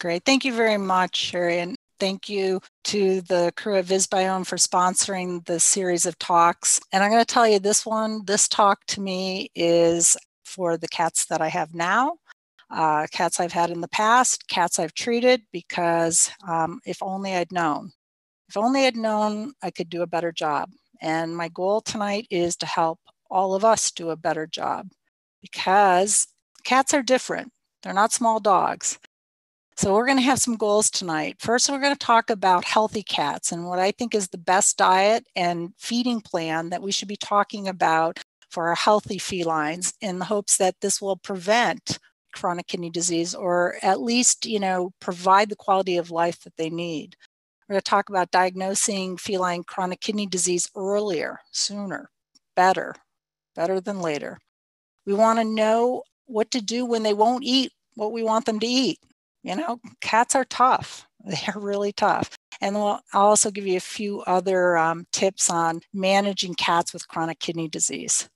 Great. Thank you very much, Sherry. And thank you to the crew at VisBiome for sponsoring the series of talks. And I'm going to tell you this one, this talk to me is for the cats that I have now. Uh, cats I've had in the past, cats I've treated, because um, if only I'd known. If only I'd known I could do a better job. And my goal tonight is to help all of us do a better job because cats are different. They're not small dogs. So we're going to have some goals tonight. First, we're going to talk about healthy cats and what I think is the best diet and feeding plan that we should be talking about for our healthy felines in the hopes that this will prevent chronic kidney disease or at least, you know, provide the quality of life that they need. We're going to talk about diagnosing feline chronic kidney disease earlier, sooner, better, better than later. We want to know what to do when they won't eat what we want them to eat you know, cats are tough. They're really tough. And I'll also give you a few other um, tips on managing cats with chronic kidney disease.